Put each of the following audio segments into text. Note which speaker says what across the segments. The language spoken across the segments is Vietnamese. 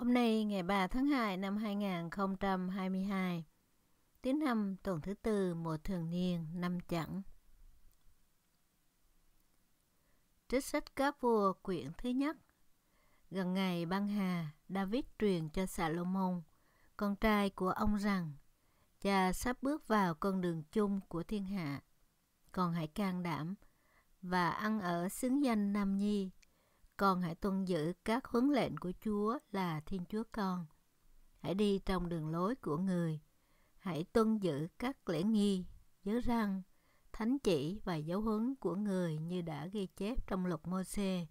Speaker 1: Hôm nay ngày 3 tháng 2 năm 2022, tiếng năm tuần thứ tư mùa thường niên năm chẳng. Trích sách các vua quyển thứ nhất Gần ngày băng hà, David truyền cho Salomon, con trai của ông rằng Cha sắp bước vào con đường chung của thiên hạ, còn hãy can đảm và ăn ở xứng danh Nam Nhi con hãy tuân giữ các huấn lệnh của Chúa là Thiên Chúa con. Hãy đi trong đường lối của người. Hãy tuân giữ các lễ nghi, giới răng, thánh chỉ và dấu huấn của người như đã ghi chép trong luật Môsê.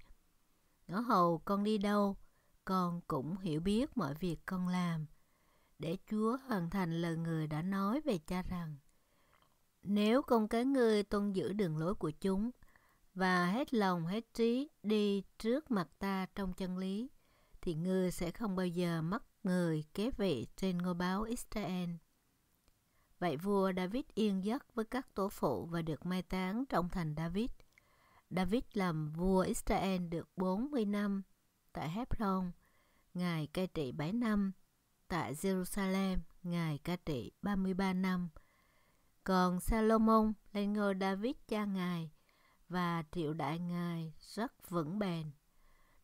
Speaker 1: Ngõ hầu con đi đâu, con cũng hiểu biết mọi việc con làm, để Chúa hoàn thành lời người đã nói về cha rằng, nếu con cái người tuân giữ đường lối của chúng, và hết lòng hết trí đi trước mặt ta trong chân lý thì ngươi sẽ không bao giờ mất người kế vị trên ngôi báo Israel. Vậy vua David yên giấc với các tổ phụ và được mai táng trong thành David. David làm vua Israel được 40 năm tại Hebron, ngài cai trị 7 năm, tại Jerusalem, ngài cai trị 33 năm. Còn Salomon lên ngôi David cha ngài và thiệu đại ngài rất vững bền.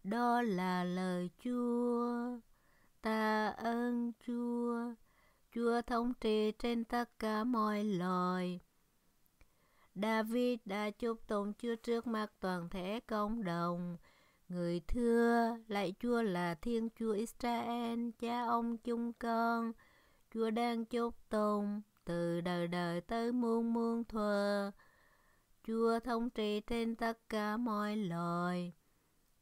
Speaker 1: Đó là lời Chúa, ta ơn Chúa, Chúa thống trị trên tất cả mọi loài. David đã chúc tụng Chúa trước mặt toàn thể cộng đồng. Người thưa, lại Chúa là Thiên Chúa Israel, cha ông chung con. Chúa đang chúc tụng từ đời đời tới muôn muôn thuở Chúa thống trị trên tất cả mọi loài.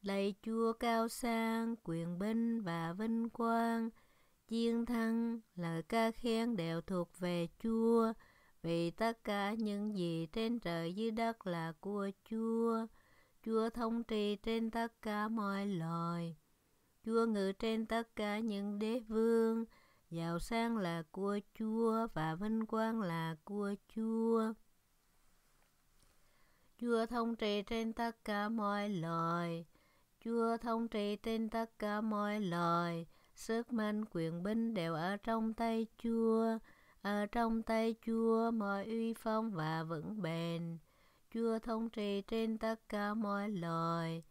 Speaker 1: Lạy Chúa cao sang, quyền binh và vinh quang, chiến thắng, lời ca khen đều thuộc về Chúa, vì tất cả những gì trên trời dưới đất là của Chúa. Chúa thống trị trên tất cả mọi loài. Chúa ngự trên tất cả những đế vương, giàu sang là của Chúa và vinh quang là của Chúa. Chúa thống trị trên tất cả mọi loài. Chúa thống trị trên tất cả mọi loài. Sức mạnh quyền binh đều ở trong tay Chúa. Ở trong tay Chúa mọi uy phong và vững bền. Chúa thống trị trên tất cả mọi loài.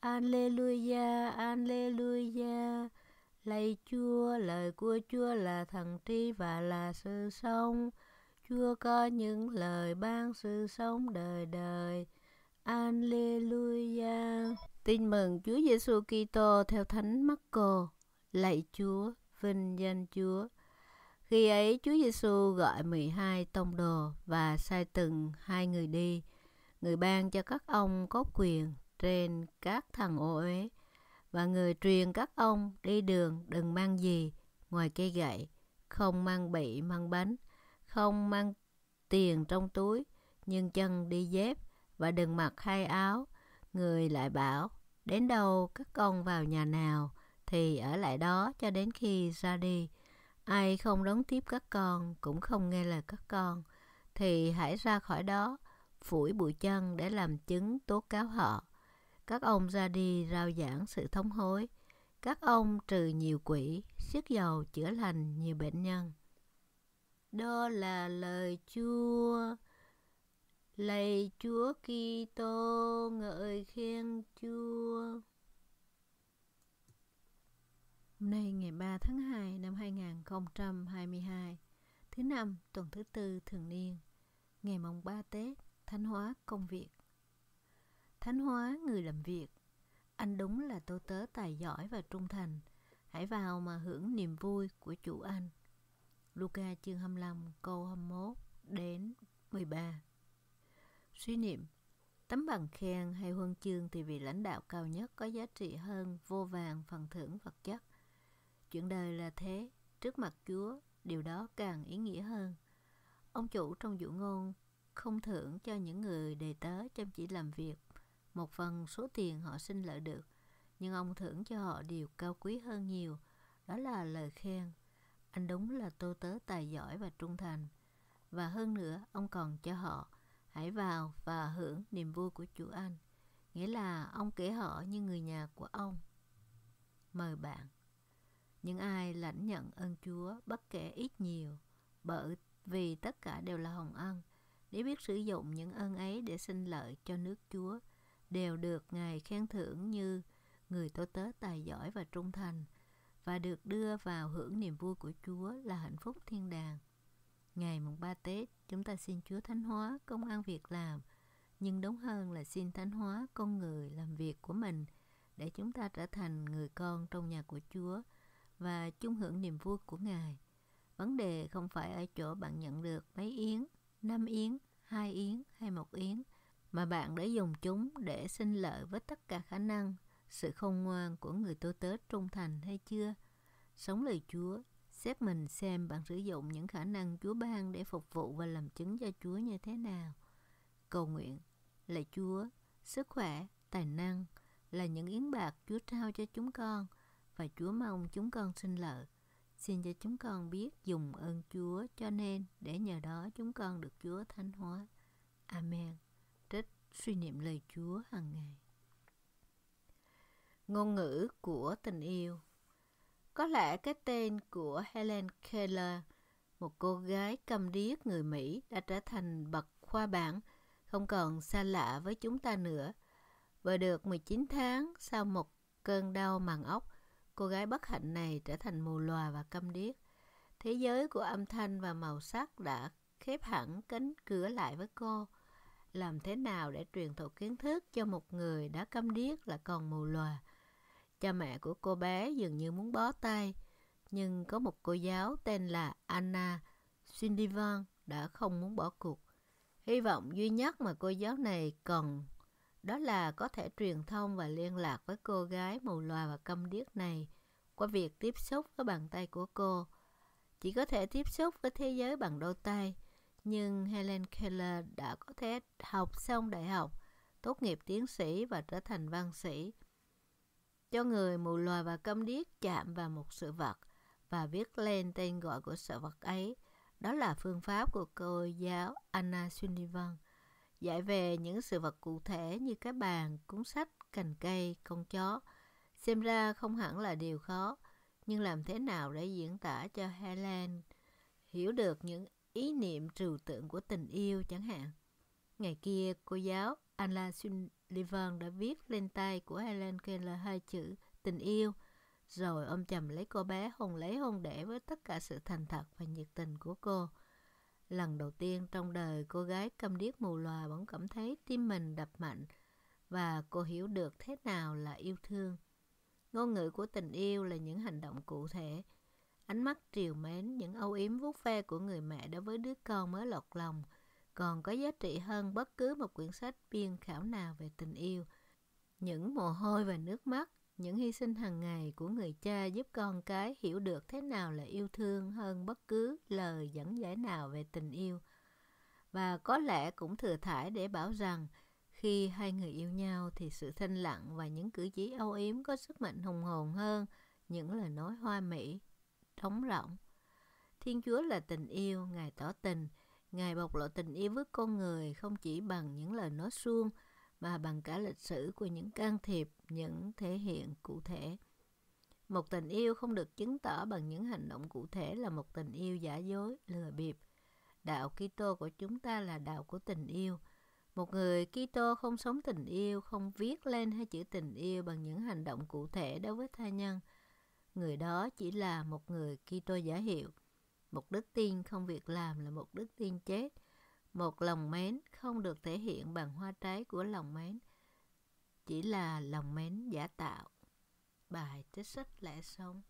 Speaker 1: Alleluia, Alleluia. Lạy Chúa, lời của Chúa là thần tri và là sự sống Chúa có những lời ban sự sống đời đời. Alleluia. Tin mừng Chúa Giêsu Kitô theo Thánh Marco. Lạy Chúa, vinh danh Chúa. Khi ấy Chúa Giêsu gọi 12 tông đồ và sai từng hai người đi. Người ban cho các ông có quyền trên các thằng ô uế và người truyền các ông đi đường đừng mang gì ngoài cây gậy, không mang bị mang bánh, không mang tiền trong túi, nhưng chân đi dép và đừng mặc hai áo. Người lại bảo, đến đâu các con vào nhà nào thì ở lại đó cho đến khi ra đi. Ai không đón tiếp các con cũng không nghe lời các con thì hãy ra khỏi đó, phủi bụi chân để làm chứng tố cáo họ. Các ông ra đi rao giảng sự thống hối. Các ông trừ nhiều quỷ, siết dầu chữa lành nhiều bệnh nhân. Đó là lời Chúa. Lạy Chúa Kitô ngợi khen Chúa. Hôm nay ngày 3 tháng 2 năm 2022, thứ năm tuần thứ tư thường niên, ngày mùng 3 Tết, thánh hóa công việc. Thánh hóa người làm việc. Anh đúng là tôi tớ tài giỏi và trung thành. Hãy vào mà hưởng niềm vui của chủ anh. Luca chương 25 câu 21 đến 13 Suy niệm Tấm bằng khen hay huân chương thì vị lãnh đạo cao nhất có giá trị hơn vô vàng phần thưởng vật chất. Chuyện đời là thế, trước mặt Chúa, điều đó càng ý nghĩa hơn. Ông chủ trong dụ ngôn không thưởng cho những người đề tớ chăm chỉ làm việc một phần số tiền họ sinh lợi được, nhưng ông thưởng cho họ điều cao quý hơn nhiều, đó là lời khen anh đúng là tô tớ tài giỏi và trung thành. Và hơn nữa, ông còn cho họ hãy vào và hưởng niềm vui của chủ anh. Nghĩa là ông kể họ như người nhà của ông. Mời bạn. Những ai lãnh nhận ơn Chúa bất kể ít nhiều, bởi vì tất cả đều là hồng ân, để biết sử dụng những ân ấy để sinh lợi cho nước Chúa, đều được Ngài khen thưởng như người tố tớ tài giỏi và trung thành và được đưa vào hưởng niềm vui của Chúa là hạnh phúc thiên đàng. Ngày mùng 3 Tết, chúng ta xin Chúa thánh hóa công ăn việc làm, nhưng đúng hơn là xin thánh hóa con người làm việc của mình để chúng ta trở thành người con trong nhà của Chúa và chung hưởng niềm vui của Ngài. Vấn đề không phải ở chỗ bạn nhận được mấy yến, năm yến, hai yến hay một yến, mà bạn đã dùng chúng để sinh lợi với tất cả khả năng sự không ngoan của người tôi tớ trung thành hay chưa sống lời chúa xếp mình xem bạn sử dụng những khả năng chúa ban để phục vụ và làm chứng cho chúa như thế nào cầu nguyện lạy chúa sức khỏe tài năng là những yến bạc chúa trao cho chúng con và chúa mong chúng con sinh lợi xin cho chúng con biết dùng ơn chúa cho nên để nhờ đó chúng con được chúa thánh hóa amen trích suy niệm lời chúa hàng ngày Ngôn ngữ của tình yêu Có lẽ cái tên của Helen Keller, một cô gái cầm điếc người Mỹ đã trở thành bậc khoa bảng, không còn xa lạ với chúng ta nữa. Và được 19 tháng sau một cơn đau màng ốc, cô gái bất hạnh này trở thành mù lòa và câm điếc. Thế giới của âm thanh và màu sắc đã khép hẳn cánh cửa lại với cô. Làm thế nào để truyền thụ kiến thức cho một người đã câm điếc là còn mù lòa? Cha mẹ của cô bé dường như muốn bó tay, nhưng có một cô giáo tên là Anna Sullivan đã không muốn bỏ cuộc. Hy vọng duy nhất mà cô giáo này cần đó là có thể truyền thông và liên lạc với cô gái mù loà và câm điếc này qua việc tiếp xúc với bàn tay của cô. Chỉ có thể tiếp xúc với thế giới bằng đôi tay, nhưng Helen Keller đã có thể học xong đại học, tốt nghiệp tiến sĩ và trở thành văn sĩ cho người mù loài và câm điếc chạm vào một sự vật và viết lên tên gọi của sự vật ấy. Đó là phương pháp của cô giáo Anna Sullivan dạy về những sự vật cụ thể như cái bàn, cuốn sách, cành cây, con chó. Xem ra không hẳn là điều khó, nhưng làm thế nào để diễn tả cho Helen hiểu được những ý niệm trừu tượng của tình yêu chẳng hạn. Ngày kia cô giáo Anna Sullivan đã viết lên tay của Helen Keller hai chữ tình yêu. Rồi ông chầm lấy cô bé hôn lấy hôn đẻ với tất cả sự thành thật và nhiệt tình của cô. Lần đầu tiên trong đời cô gái cầm điếc mù lòa bỗng cảm thấy tim mình đập mạnh và cô hiểu được thế nào là yêu thương. Ngôn ngữ của tình yêu là những hành động cụ thể, ánh mắt triều mến, những âu yếm vuốt ve của người mẹ đối với đứa con mới lọt lòng – còn có giá trị hơn bất cứ một quyển sách biên khảo nào về tình yêu. Những mồ hôi và nước mắt, những hy sinh hàng ngày của người cha giúp con cái hiểu được thế nào là yêu thương hơn bất cứ lời dẫn giải nào về tình yêu. Và có lẽ cũng thừa thải để bảo rằng khi hai người yêu nhau thì sự thanh lặng và những cử chỉ âu yếm có sức mạnh hùng hồn hơn những lời nói hoa mỹ, trống rỗng. Thiên Chúa là tình yêu, Ngài tỏ tình, Ngài bộc lộ tình yêu với con người không chỉ bằng những lời nói suông mà bằng cả lịch sử của những can thiệp, những thể hiện cụ thể. Một tình yêu không được chứng tỏ bằng những hành động cụ thể là một tình yêu giả dối, lừa bịp. Đạo Kitô của chúng ta là đạo của tình yêu. Một người Kitô không sống tình yêu, không viết lên hai chữ tình yêu bằng những hành động cụ thể đối với tha nhân. Người đó chỉ là một người Kitô giả hiệu. Một đức tin không việc làm là một đức tin chết. Một lòng mến không được thể hiện bằng hoa trái của lòng mến, chỉ là lòng mến giả tạo. Bài trích sách lẽ sống